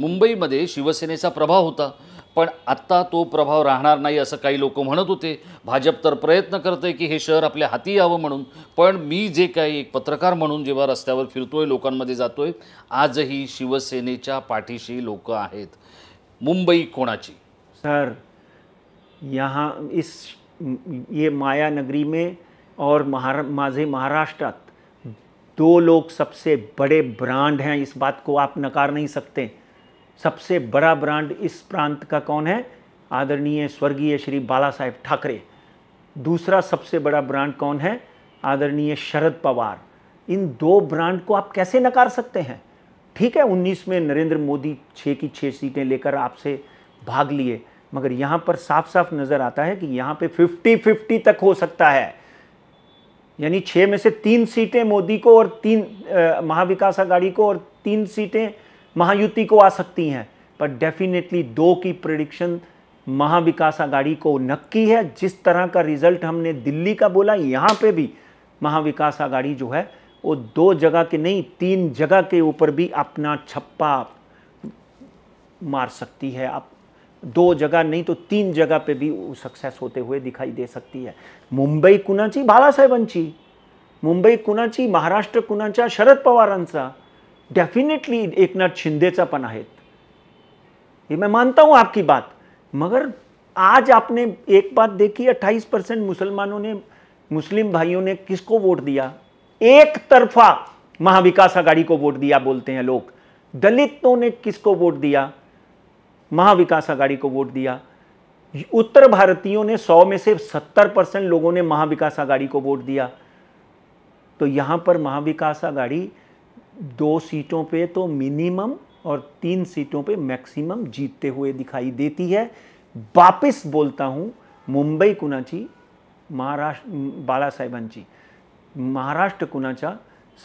मुंबईमध्ये शिवसेनेचा प्रभाव होता पण आत्ता तो प्रभाव राहणार नाही असं काही लोक म्हणत होते भाजप तर प्रयत्न करतं आहे की हे शहर आपल्या हाती यावं म्हणून पण मी जे काही एक पत्रकार म्हणून जेव्हा रस्त्यावर फिरतो आहे लोकांमध्ये जातो आहे आजही शिवसेनेच्या पाठीशी लोक आहेत मुंबई कोणाची सर यहाँ इस ये माया नगरी में और महारा माझे महाराष्ट्रात दो लोक सबसे बड़े ब्रांड हैं इस बात को आप नकार नहीं सकते सबसे बड़ा ब्रांड इस प्रांत का कौन है आदरणीय स्वर्गीय श्री बाला साहेब ठाकरे दूसरा सबसे बड़ा ब्रांड कौन है आदरणीय शरद पवार इन दो ब्रांड को आप कैसे नकार सकते हैं ठीक है 19 में नरेंद्र मोदी छः की छः सीटें लेकर आपसे भाग लिए मगर यहाँ पर साफ साफ नज़र आता है कि यहाँ पे 50 50 तक हो सकता है यानी छः में से तीन सीटें मोदी को और तीन महाविकास आघाड़ी को और तीन सीटें महायुति को आ सकती हैं पर डेफिनेटली दो की प्रडिक्शन महाविकास आघाड़ी को नक्की है जिस तरह का रिजल्ट हमने दिल्ली का बोला यहाँ पे भी महाविकास आघाड़ी जो है वो दो जगह के नहीं तीन जगह के ऊपर भी अपना छप्पा मार सकती है आप दो जगह नहीं तो तीन जगह पे भी सक्सेस होते हुए दिखाई दे सकती है मुंबई बाला बाळासाहेबांची मुंबई कुनाची महाराष्ट्र कुनाचा शरद पवारांचा डेफिनेटली एकनाथ शिंदे पण आहेत ये मैं मानता हूं आपकी बात मगर आज आपने एक बात देखी 28 परसेंट मुसलमानों ने मुस्लिम भाइयों ने किसको वोट दिया एक तरफा महाविकास आघाड़ी को वोट दिया बोलते हैं लोग दलितों ने किसको वोट दिया महाविकास आघाड़ी को वोट दिया उत्तर भारतीयों ने 100 में से 70 परसेंट लोगों ने महाविकास आघाड़ी को वोट दिया तो यहां पर महाविकास आघाड़ी दो सीटों पे तो मिनिमम और तीन सीटों पे मैक्सिमम जीतते हुए दिखाई देती है वापिस बोलता हूँ मुंबई कुनाची महाराष्ट्र बाला साहेबांची महाराष्ट्र कुनाचा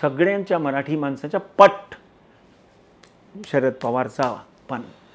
सगळ्यांच्या मराठी मनसा पट शरद पवार पन